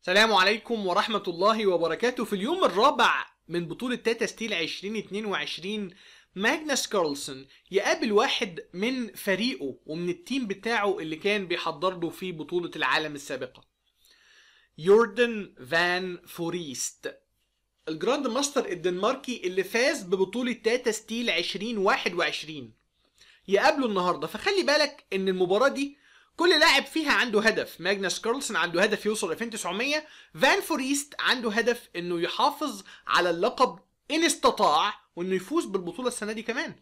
السلام عليكم ورحمة الله وبركاته في اليوم الرابع من بطولة تاتا ستيل 2022 ماجنس كارلسون يقابل واحد من فريقه ومن التيم بتاعه اللي كان بيحضر له في بطولة العالم السابقة يوردن فان فوريست الجراند ماستر الدنماركي اللي فاز ببطولة تاتا ستيل 2021 يقابله النهارده فخلي بالك ان المباراة دي كل لاعب فيها عنده هدف ماجنس كارلسون عنده هدف يوصل 2900 فان فوريست عنده هدف انه يحافظ على اللقب ان استطاع وانه يفوز بالبطوله السنه دي كمان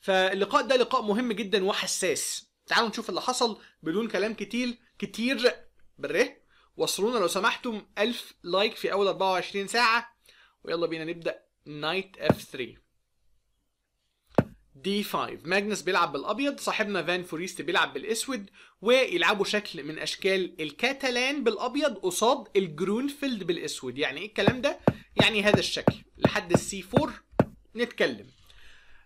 فاللقاء ده لقاء مهم جدا وحساس تعالوا نشوف اللي حصل بدون كلام كتير كتير بره وصلونا لو سمحتم 1000 لايك في اول 24 ساعه ويلا بينا نبدا نايت اف 3 دي 5 ماجنس بيلعب بالابيض صاحبنا فان فوريست بيلعب بالاسود ويلعبوا شكل من اشكال الكاتالان بالابيض قصاد الجرونفيلد بالاسود يعني ايه الكلام ده يعني هذا الشكل لحد السي 4 نتكلم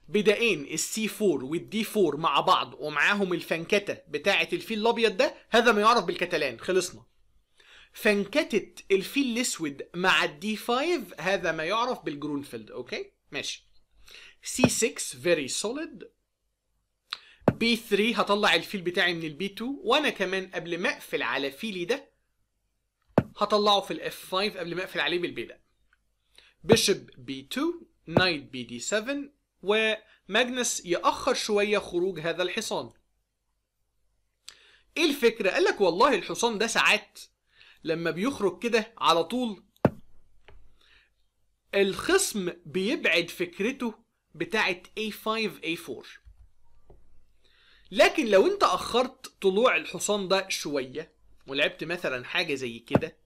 بدائين السي 4 والدي 4 مع بعض ومعاهم الفنكته بتاعه الفيل الابيض ده هذا ما يعرف بالكاتالان خلصنا فنكته الفيل الاسود مع الدي 5 هذا ما يعرف بالجرونفيلد اوكي ماشي C6 very solid B3 هطلع الفيل بتاعي من البي 2 وانا كمان قبل ما اقفل على فيلي ده هطلعه في الاف 5 قبل ما اقفل عليه بالبي ده بيشب بي 2 نايت بي دي 7 وماجنس يأخر شوية خروج هذا الحصان ايه الفكرة؟ قال لك والله الحصان ده ساعات لما بيخرج كده على طول الخصم بيبعد فكرته بتاعت A5 A4 لكن لو انت اخرت طلوع الحصان ده شويه ولعبت مثلا حاجه زي كده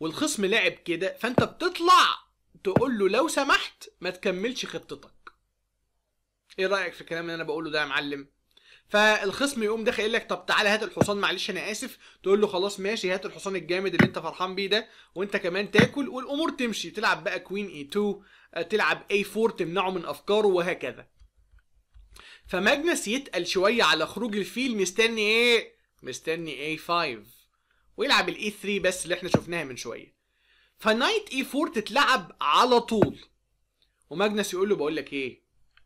والخصم لعب كده فانت بتطلع تقول له لو سمحت ما تكملش خطتك ايه رايك في الكلام اللي انا بقوله ده يا معلم فالخصم يقوم داخل يقول لك طب تعالى هات الحصان معلش انا اسف تقول له خلاص ماشي هات الحصان الجامد اللي انت فرحان بيه ده وانت كمان تاكل والامور تمشي تلعب بقى كوين اي 2 تلعب اي 4 تمنعه من افكاره وهكذا فماجنس يتقل شويه على خروج الفيل مستني ايه مستني اي 5 ويلعب الاي 3 e بس اللي احنا شفناها من شويه فنايت اي e 4 تتلعب على طول وماجنس يقول له بقول لك ايه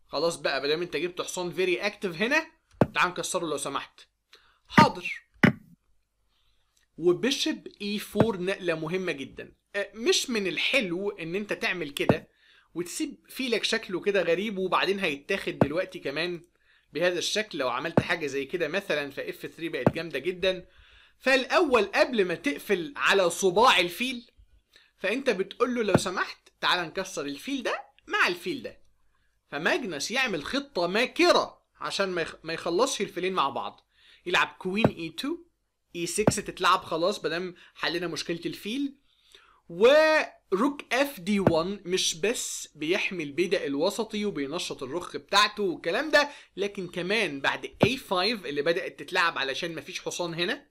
خلاص بقى ما دام انت جبت حصان فيري اكتف هنا تعال نكسره لو سمحت حاضر وبيشب اي e 4 نقله مهمه جدا آه، مش من الحلو ان انت تعمل كده وتسيب فيلك شكله كده غريب وبعدين هيتاخد دلوقتي كمان بهذا الشكل لو عملت حاجه زي كده مثلا فاف 3 بقت جامده جدا فالاول قبل ما تقفل على صباع الفيل فانت بتقول له لو سمحت تعال نكسر الفيل ده مع الفيل ده فماجنس يعمل خطه ماكره عشان ما يخلصش الفيلين مع بعض يلعب كوين اي 2 اي 6 تتلعب خلاص مادام حلينا مشكله الفيل وروك اف دي 1 مش بس بيحمي البيدق الوسطي وبينشط الرخ بتاعته والكلام ده لكن كمان بعد اي 5 اللي بدات تتلعب علشان مفيش حصان هنا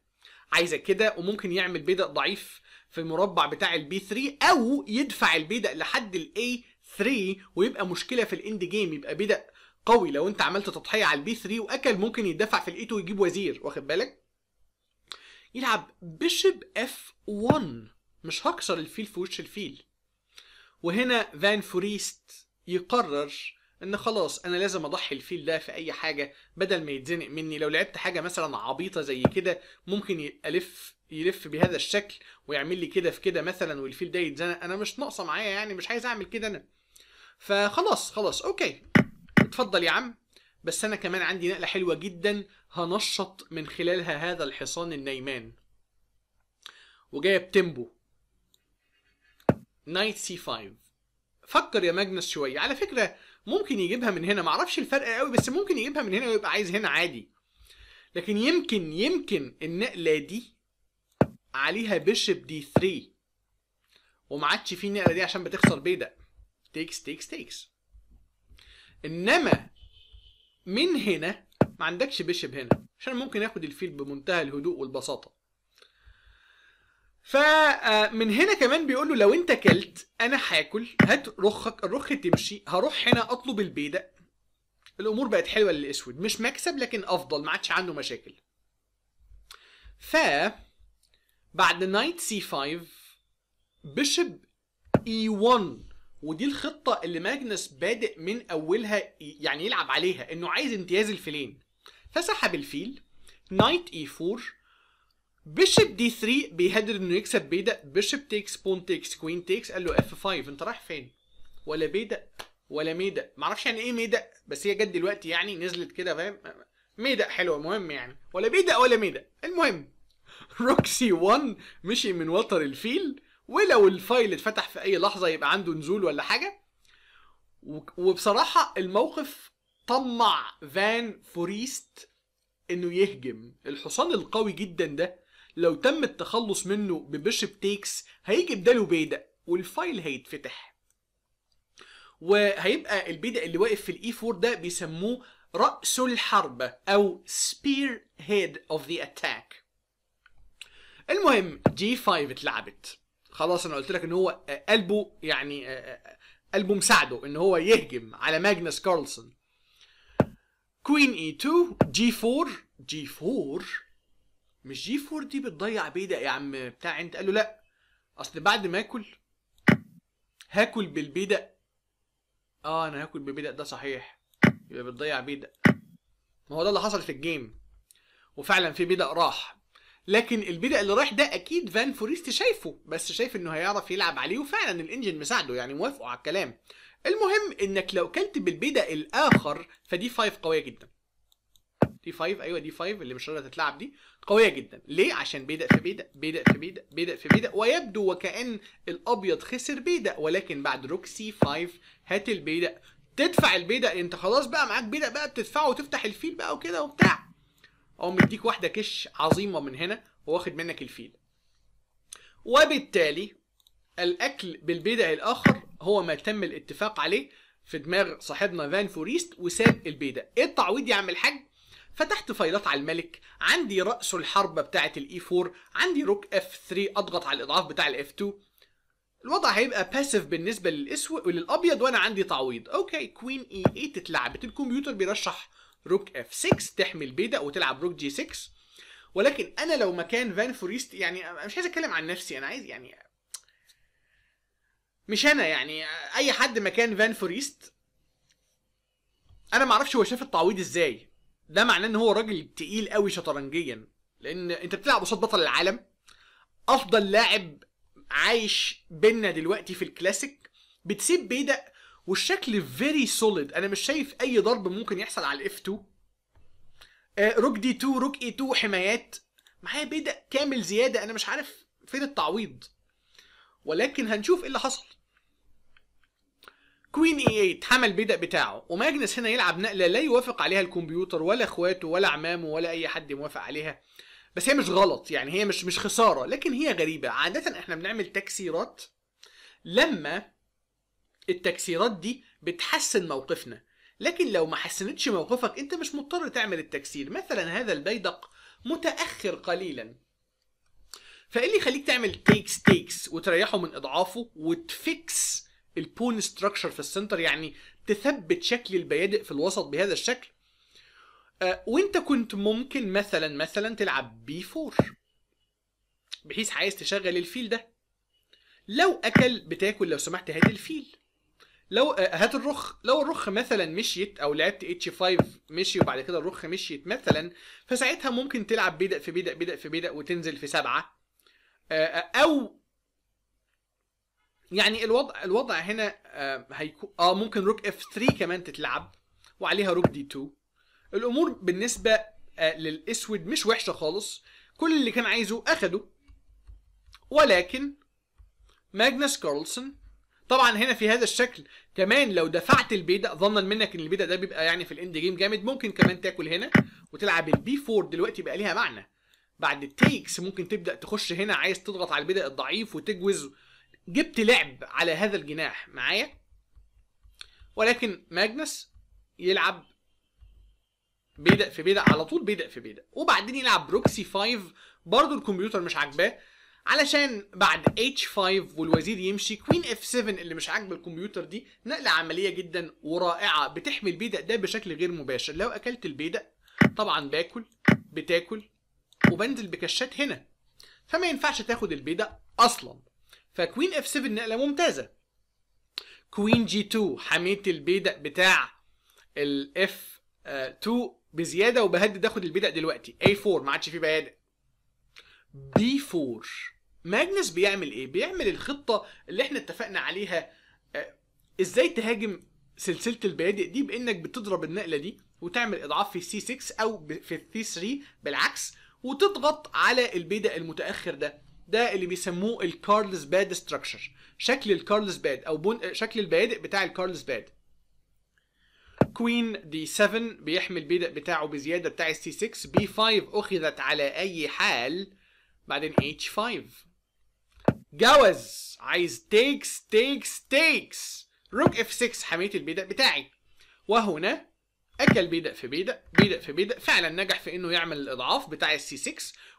عايزه كده وممكن يعمل بيدق ضعيف في المربع بتاع البي 3 او يدفع البيدق لحد الاي 3 ويبقى مشكله في الاند جيم يبقى بيدق قوي لو انت عملت تضحيه على البي 3 واكل ممكن يدفع في الايتو ويجيب وزير واخد بالك يلعب بيشب اف 1 مش هكسر الفيل في وش الفيل وهنا فان فوريست يقرر ان خلاص انا لازم اضحي الفيل ده في اي حاجه بدل ما يتزنق مني لو لعبت حاجه مثلا عبيطه زي كده ممكن الف يلف بهذا الشكل ويعمل لي كده في كده مثلا والفيل ده يتزنق انا مش ناقصه معايا يعني مش عايز اعمل كده انا فخلاص خلاص اوكي اتفضل يا عم بس انا كمان عندي نقله حلوه جدا هنشط من خلالها هذا الحصان النيمان وجايب تيمبو نايت سي 5 فكر يا ماجنس شويه على فكره ممكن يجيبها من هنا معرفش الفرق قوي بس ممكن يجيبها من هنا ويبقى عايز هنا عادي لكن يمكن يمكن النقله دي عليها بيشب دي 3 وما عادش في النقله دي عشان بتخسر بيدق تيكس تيكس تيكس انما من هنا ما عندكش بيشب هنا عشان ممكن ياخد الفيل بمنتهى الهدوء والبساطه فمن آه، هنا كمان بيقول له لو انت كلت انا هاكل هات رخك الرخ تمشي هروح هنا اطلب البيدا الامور بقت حلوه للاسود مش مكسب لكن افضل ما عادش عنده مشاكل ف بعد نايت سي 5 بيشب اي 1 ودي الخطة اللي ماجنس بادئ من أولها يعني يلعب عليها إنه عايز امتياز الفيلين فسحب الفيل نايت اي 4 بيشب دي 3 بيهدد انه يكسب بيدا بيشب تيكس بون تيكس كوين تيكس قال له اف 5 انت رايح فين ولا بيدا ولا ميدا معرفش يعني ايه ميدا بس هي جت دلوقتي يعني نزلت كده فاهم ميدا حلوه مهم يعني ولا بيدا ولا ميدا المهم روكسي 1 مشي من وتر الفيل ولو الفايل اتفتح في اي لحظه يبقى عنده نزول ولا حاجه وبصراحه الموقف طمع فان فوريست انه يهجم الحصان القوي جدا ده لو تم التخلص منه ببيشب تيكس هيجي بداله بيدق والفايل هيتفتح وهيبقى البيدق اللي واقف في الاي 4 ده بيسموه راس الحرب او spear head of the attack المهم جي 5 اتلعبت خلاص انا قلت لك ان هو قلبه يعني آه، آه، قلبه مساعده ان هو يهجم على ماجنس كارلسون كوين اي 2 جي 4 جي 4 مش جي 4 دي بتضيع بيدق يا عم بتاع انت قال له لا اصل بعد ما اكل هاكل بالبيدق اه انا هاكل بالبيدق ده صحيح يبقى بتضيع بيدق ما هو ده اللي حصل في الجيم وفعلا في بيدق راح لكن البدع اللي رايح ده اكيد فان فوريست شايفه بس شايف انه هيعرف يلعب عليه وفعلا الانجن مساعده يعني موافقه على الكلام المهم انك لو كلت بالبدع الاخر فدي 5 قويه جدا دي 5 ايوه دي 5 اللي مش راضيه تتلعب دي قويه جدا ليه عشان بيدا في بيدا بيدا في بيدا بيدا في بيدا ويبدو وكأن الابيض خسر بيدا ولكن بعد روك سي 5 هات البيدا تدفع البيدا انت خلاص بقى معاك بيدا بقى بتدفعه وتفتح الفيل بقى وكده وبتاع او مديك واحده كش عظيمه من هنا وواخد منك الفيل وبالتالي الاكل بالبدع الاخر هو ما تم الاتفاق عليه في دماغ صاحبنا فان فوريست وساب البيدع ايه التعويض يا عم الحاج فتحت فايلات على الملك عندي راس الحربه بتاعه الاي 4 e عندي روك اف 3 اضغط على الاضعاف بتاع الاف 2 الوضع هيبقى باسيف بالنسبه للاسود وللابيض وانا عندي تعويض اوكي كوين اي 8 اتلعبت الكمبيوتر بيرشح روك اف 6 تحمي البيدق وتلعب روك جي 6 ولكن انا لو مكان فان فوريست يعني مش عايز اتكلم عن نفسي انا عايز يعني مش انا يعني اي حد مكان فان فوريست انا ما اعرفش هو شاف التعويض ازاي ده معناه ان هو راجل تقيل قوي شطرنجيا لان انت بتلعب قصاد بطل العالم افضل لاعب عايش بينا دلوقتي في الكلاسيك بتسيب بيدق والشكل فيري سوليد انا مش شايف اي ضرب ممكن يحصل على الاف آه، 2 روك دي 2 روك اي 2 حمايات معايا بيدا كامل زياده انا مش عارف فين التعويض ولكن هنشوف ايه اللي حصل كوين اي 8 حمل بيدق بتاعه وماجنس هنا يلعب نقله لا يوافق عليها الكمبيوتر ولا اخواته ولا عمامه ولا اي حد موافق عليها بس هي مش غلط يعني هي مش مش خساره لكن هي غريبه عاده احنا بنعمل تكسيرات لما التكسيرات دي بتحسن موقفنا لكن لو ما حسنتش موقفك انت مش مضطر تعمل التكسير مثلا هذا البيدق متاخر قليلا فايه اللي يخليك تعمل تيكس تيكس وتريحه من اضعافه وتفكس البون ستراكشر في السنتر يعني تثبت شكل البيادق في الوسط بهذا الشكل آه، وانت كنت ممكن مثلا مثلا تلعب بي 4 بحيث عايز تشغل الفيل ده لو اكل بتاكل لو سمحت هات الفيل لو آه، هات الرخ لو الرخ مثلا مشيت او لعبت اتش 5 مشي وبعد كده الرخ مشيت مثلا فساعتها ممكن تلعب بدأ في بدأ بدأ في بدأ وتنزل في سبعه آه، آه، او يعني الوضع الوضع هنا هيكون اه ممكن روك اف 3 كمان تتلعب وعليها روك دي 2 الامور بالنسبه للاسود مش وحشه خالص كل اللي كان عايزه اخده ولكن ماجنس كارلسون طبعا هنا في هذا الشكل كمان لو دفعت البيدا ظنا منك ان البيدا ده بيبقى يعني في الاند جيم جامد ممكن كمان تاكل هنا وتلعب البي 4 دلوقتي بقى ليها معنى بعد التيكس ممكن تبدا تخش هنا عايز تضغط على البيدا الضعيف وتجوز جبت لعب على هذا الجناح معايا ولكن ماجنس يلعب بيدق في بيدق على طول بيدق في بيدق وبعدين يلعب بروكسي 5 برضه الكمبيوتر مش عاجباه علشان بعد H5 والوزير يمشي كوين F7 اللي مش عاجبه الكمبيوتر دي نقلة عملية جدا ورائعة بتحمي البيدق ده بشكل غير مباشر لو أكلت البيدق طبعا باكل بتاكل وبنزل بكشات هنا فما ينفعش تاخد البيدق أصلا فكوين F7 نقلة ممتازة كوين G2 حميت البيدق بتاع الاف F2 بزيادة وبهدد اخد البيدق دلوقتي A4 ما عادش فيه بيادق بي 4 ماجنس بيعمل ايه بيعمل الخطه اللي احنا اتفقنا عليها آه، ازاي تهاجم سلسله البادئ دي بانك بتضرب النقله دي وتعمل اضعاف في سي 6 او في الثي 3 بالعكس وتضغط على البيدق المتاخر ده ده اللي بيسموه الكارلس باد ستراكشر شكل الكارلس باد او بون آه، شكل البادئ بتاع الكارلس باد كوين دي 7 بيحمي البيدق بتاعه بزياده بتاع السي 6 بي 5 اخذت على اي حال بعدين H5 جوز عايز تيكس تيكس تيكس روك F6 حميت البيدق بتاعي وهنا اكل بيدق في بيدق بيدق في بيدق فعلا نجح في انه يعمل الاضعاف بتاع السي 6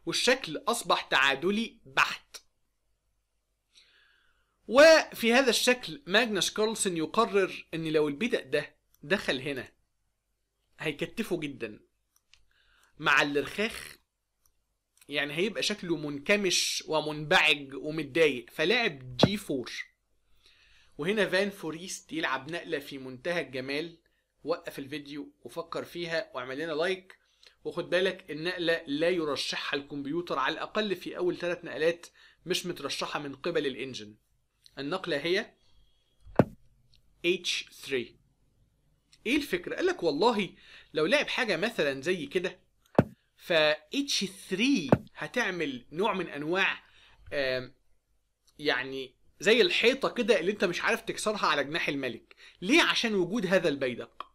والشكل اصبح تعادلي بحت وفي هذا الشكل ماجنس كارلسون يقرر ان لو البيدق ده دخل هنا هيكتفه جدا مع الرخاخ يعني هيبقى شكله منكمش ومنبعج ومتضايق فلاعب جي 4 وهنا فان فوريست يلعب نقله في منتهى الجمال وقف الفيديو وفكر فيها واعمل لنا لايك وخد بالك النقله لا يرشحها الكمبيوتر على الاقل في اول ثلاث نقلات مش مترشحه من قبل الانجن النقله هي H3 ايه الفكره قال لك والله لو لعب حاجه مثلا زي كده ف اتش 3 هتعمل نوع من انواع يعني زي الحيطه كده اللي انت مش عارف تكسرها على جناح الملك ليه عشان وجود هذا البيدق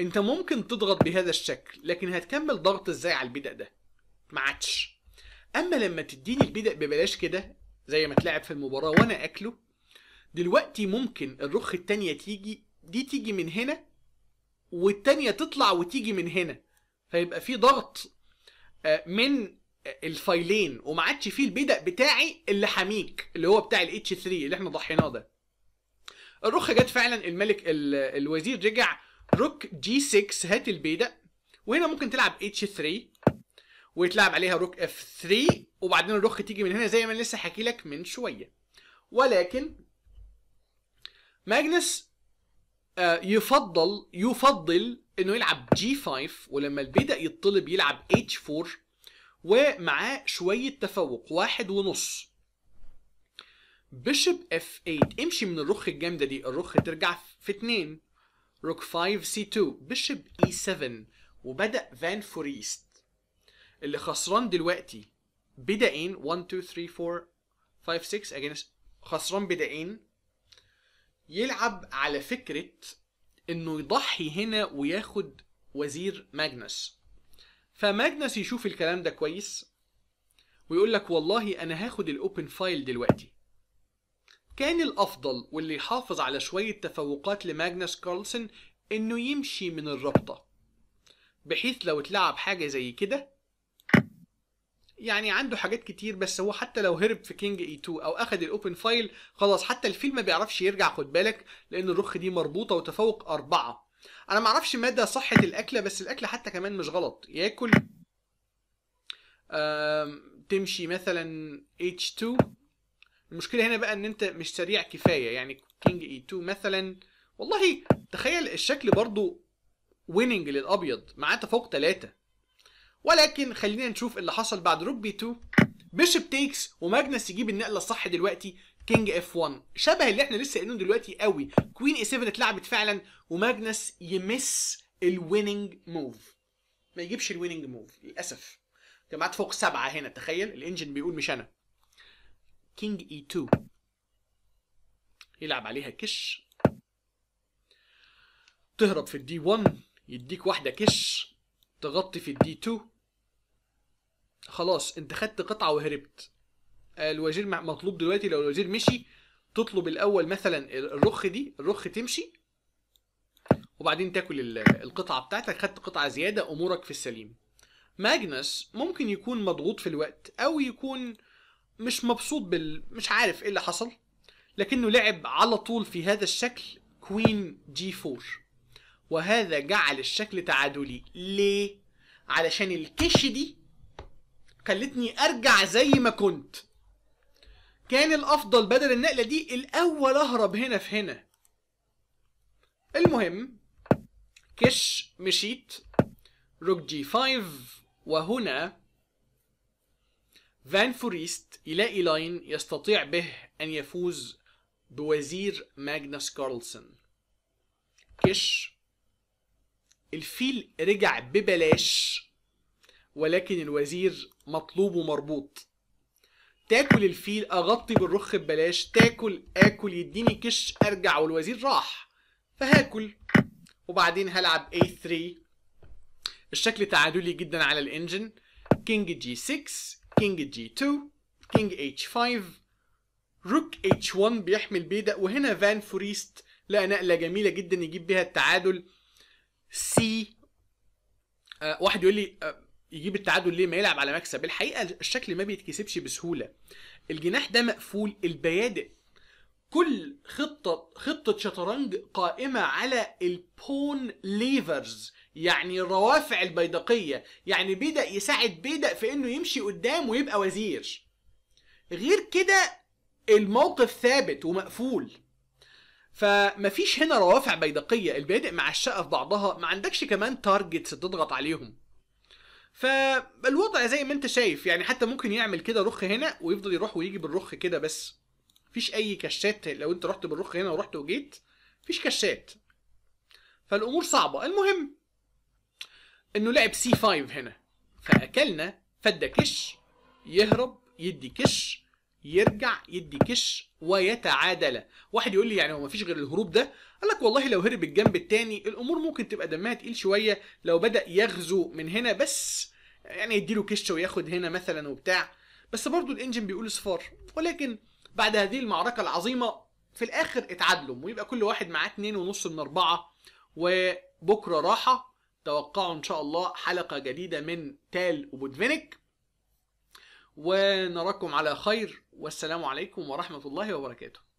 انت ممكن تضغط بهذا الشكل لكن هتكمل ضغط ازاي على البيدق ده ما عادش اما لما تديني البيدق ببلاش كده زي ما اتلعب في المباراه وانا اكله دلوقتي ممكن الرخ التانية تيجي دي تيجي من هنا والتانية تطلع وتيجي من هنا فيبقى في ضغط آه، من الفايلين وما عادش فيه البدأ بتاعي اللي حميك اللي هو بتاع الاتش 3 اللي احنا ضحيناه ده الرخ جت فعلا الملك الوزير رجع روك جي 6 هات البيدق وهنا ممكن تلعب اتش 3 ويتلعب عليها روك اف 3 وبعدين الرخ تيجي من هنا زي ما لسه حكي لك من شويه ولكن ماجنس آه، يفضل يفضل انه يلعب جي 5 ولما البيدا يطلب يلعب اتش 4 ومعاه شويه تفوق واحد ونص بيشب اف 8 امشي من الرخ الجامده دي الرخ ترجع في 2 روك 5 سي 2 بيشب اي 7 وبدا فان فوريست اللي خسران دلوقتي بدائين 1 2 3 4 5 6 خسران بدائين يلعب على فكره انه يضحي هنا وياخد وزير ماجنس فماجنس يشوف الكلام ده كويس ويقول لك والله انا هاخد الاوبن فايل دلوقتي كان الافضل واللي يحافظ على شويه تفوقات لماجنس كارلسن انه يمشي من الرابطه بحيث لو اتلعب حاجه زي كده يعني عنده حاجات كتير بس هو حتى لو هرب في كينج اي 2 او اخد الاوبن فايل خلاص حتى الفيل ما بيعرفش يرجع خد بالك لان الرخ دي مربوطه وتفوق اربعه انا معرفش مدى صحه الاكله بس الاكله حتى كمان مش غلط ياكل تمشي مثلا H2 المشكله هنا بقى ان انت مش سريع كفايه يعني كينج اي 2 مثلا والله تخيل الشكل برضو ويننج للابيض معاه تفوق ثلاثة ولكن خلينا نشوف اللي حصل بعد روك بي 2 بيشوب تيكس وماجنس يجيب النقله الصح دلوقتي كينج اف 1 شبه اللي احنا لسه قايلينه دلوقتي قوي كوين اي 7 اتلعبت فعلا وماجنس يمس الويننج موف ما يجيبش الويننج موف للاسف جمعت فوق سبعه هنا تخيل الانجن بيقول مش انا كينج اي 2 يلعب عليها كش تهرب في الدي 1 يديك واحده كش تغطي في الدي 2 خلاص انت خدت قطعه وهربت الوزير مطلوب دلوقتي لو الوزير مشي تطلب الاول مثلا الرخ دي الرخ تمشي وبعدين تاكل القطعه بتاعتك خدت قطعه زياده امورك في السليم ماجنس ممكن يكون مضغوط في الوقت او يكون مش مبسوط بال مش عارف ايه اللي حصل لكنه لعب على طول في هذا الشكل كوين جي 4 وهذا جعل الشكل تعادلي ليه علشان الكش دي خلتني ارجع زي ما كنت كان الافضل بدل النقله دي الاول اهرب هنا في هنا المهم كش مشيت روك جي 5 وهنا فان فوريست يلاقي لاين يستطيع به ان يفوز بوزير ماجنس كارلسون كش الفيل رجع ببلاش ولكن الوزير مطلوب ومربوط تاكل الفيل اغطي بالرخ ببلاش تاكل اكل يديني كش ارجع والوزير راح فهاكل وبعدين هلعب a3 الشكل تعادلي جدا على الانجن كينج g 6 كينج g 2 كينج h 5 روك h 1 بيحمي بيدق وهنا فان فوريست لقى نقله جميله جدا يجيب بيها التعادل سي آه واحد يقول لي آه يجيب التعادل ليه ما يلعب على مكسب الحقيقه الشكل ما بيتكسبش بسهوله الجناح ده مقفول البيادق كل خطة خطة شطرنج قائمة على البون ليفرز يعني الروافع البيدقية يعني بيدق يساعد بيدق في انه يمشي قدام ويبقى وزير غير كده الموقف ثابت ومقفول فمفيش هنا روافع بيدقية البيدق معشقة في بعضها ما عندكش كمان تارجتس تضغط عليهم فالوضع زي ما انت شايف يعني حتى ممكن يعمل كده رخ هنا ويفضل يروح ويجي بالرخ كده بس مفيش اي كشات لو انت رحت بالرخ هنا ورحت وجيت مفيش كشات فالامور صعبه المهم انه لعب سي 5 هنا فاكلنا فدى كش يهرب يدي كش يرجع يدي كش ويتعادل واحد يقول لي يعني هو مفيش غير الهروب ده قال لك والله لو هرب الجنب التاني الامور ممكن تبقى دمها تقيل شويه لو بدا يغزو من هنا بس يعني يديله كشه وياخد هنا مثلا وبتاع بس برضه الانجن بيقول صفار ولكن بعد هذه المعركة العظيمة في الآخر اتعادلوا ويبقى كل واحد معاه اتنين ونص من أربعة وبكرة راحة توقعوا إن شاء الله حلقة جديدة من تال وبودفينك ونراكم على خير والسلام عليكم ورحمة الله وبركاته